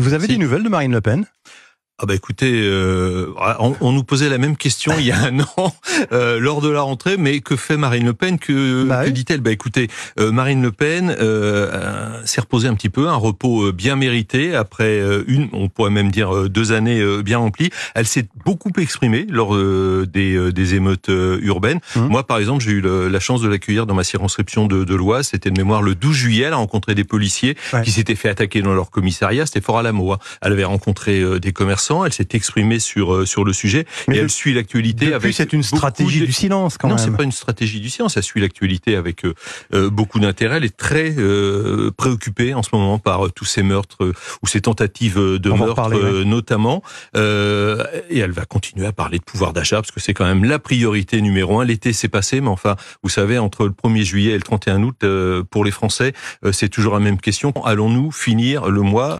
Vous avez des nouvelles de Marine Le Pen ah bah écoutez, euh, ah, on, nous posait la même question il y a un an euh, lors de la rentrée, mais que fait Marine Le Pen Que, bah dit-elle Bah écoutez, euh, Marine Le Pen s'est reposée un petit peu, un repos bien mérité après une, on pourrait même dire deux années bien remplies. Elle s'est beaucoup exprimée lors des, des, émeutes urbaines. Mmh. Moi, par exemple, j'ai eu la chance de l'accueillir dans ma circonscription de, de C'était de mémoire le 12 juillet. Elle a rencontré des policiers qui s'étaient fait attaquer dans leur commissariat. C'était fort à la Moa. Elle avait rencontré des commerçants elle s'est exprimée sur euh, sur le sujet Mais et elle suit l'actualité avec. C'est une stratégie du silence quand non, même. Non, c'est pas une stratégie du silence. Elle suit l'actualité avec euh, euh, beaucoup d'intérêt. Elle est très préoccupée en ce moment par tous ces meurtres ou ces tentatives de meurtre notamment. et elle va continuer à parler de pouvoir d'achat parce que c'est quand même la priorité numéro un. L'été s'est passé, mais enfin, vous savez, entre le 1er juillet et le 31 août, pour les Français, c'est toujours la même question. Allons-nous finir le mois